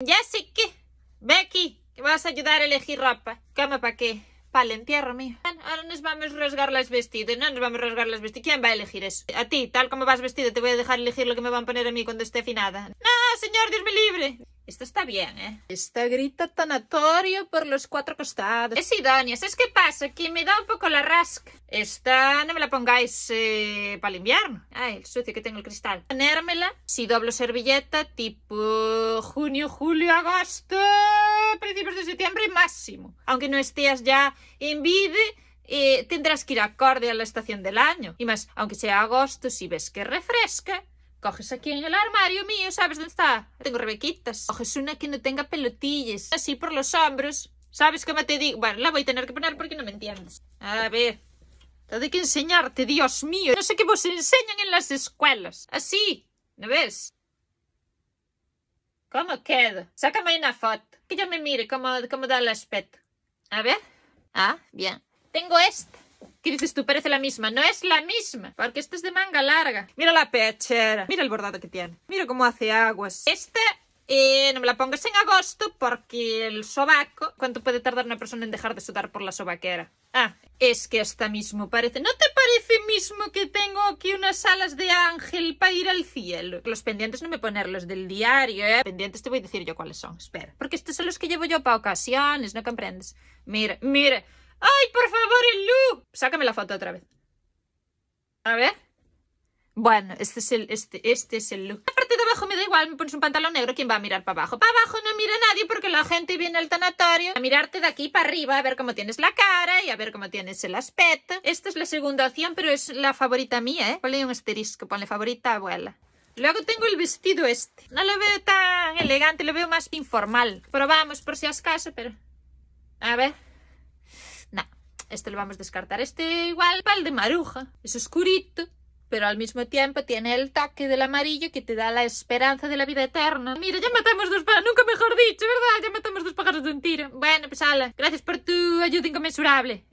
Ya ve que. Becky, que vas a ayudar a elegir ropa. ¿Cama para qué? Para el entierro mío. Ahora nos vamos a rasgar las vestidas. No nos vamos a rasgar las vestidas. ¿Quién va a elegir eso? A ti, tal como vas vestida, te voy a dejar elegir lo que me van a poner a mí cuando esté afinada. No, señor, Dios me libre. Esto está bien, ¿eh? Esta grita tanatorio por los cuatro costados. Es idónea. ¿Sabes qué pasa? Que me da un poco la rasca. Esta no me la pongáis eh, para el invierno. Ay, el sucio que tengo el cristal. Ponérmela si doblo servilleta tipo junio, julio, agosto, principios de septiembre máximo. Aunque no estés ya en vide, eh, tendrás que ir acorde a la estación del año. Y más, aunque sea agosto, si ves que refresca, Coges aquí en el armario mío, ¿sabes dónde está? Tengo rebequitas. Coges una que no tenga pelotillas, así por los hombros. ¿Sabes cómo te digo? Bueno, la voy a tener que poner porque no me entiendes. A ver. Tengo que enseñarte, Dios mío. No sé qué vos enseñan en las escuelas. Así, ¿no ves? ¿Cómo quedo? Sácame una foto. Que yo me mire cómo, da el aspecto. A ver. Ah, bien. Tengo este. ¿Qué dices tú? Parece la misma. No es la misma, porque esta es de manga larga. Mira la pechera, mira el bordado que tiene, mira cómo hace aguas. Esta eh, no me la pongas en agosto porque el sobaco... ¿Cuánto puede tardar una persona en dejar de sudar por la sobaquera? Ah, es que esta mismo parece... ¿No te parece mismo que tengo aquí unas alas de ángel para ir al cielo? Los pendientes no me poner los del diario, ¿eh? Pendientes te voy a decir yo cuáles son, espera. Porque estos son los que llevo yo para ocasiones, ¿no comprendes? Mira, mira... ¡Ay, por favor, el look! Sácame la foto otra vez. A ver. Bueno, este es el, este, este es el look. La parte de abajo me da igual, me pones un pantalón negro, ¿quién va a mirar para abajo? Para abajo no mira nadie porque la gente viene al tanatorio a mirarte de aquí para arriba, a ver cómo tienes la cara y a ver cómo tienes el aspecto. Esta es la segunda opción, pero es la favorita mía, ¿eh? Ponle un asterisco, ponle favorita abuela. Luego tengo el vestido este. No lo veo tan elegante, lo veo más informal. Probamos por si acaso, pero... A ver... Nah, este lo vamos a descartar. Este igual pal el de maruja. Es oscurito, pero al mismo tiempo tiene el taque del amarillo que te da la esperanza de la vida eterna. Mira, ya matamos dos pájaros, nunca mejor dicho, ¿verdad? Ya matamos dos pájaros de un tiro. Bueno, pues ala, gracias por tu ayuda inconmensurable.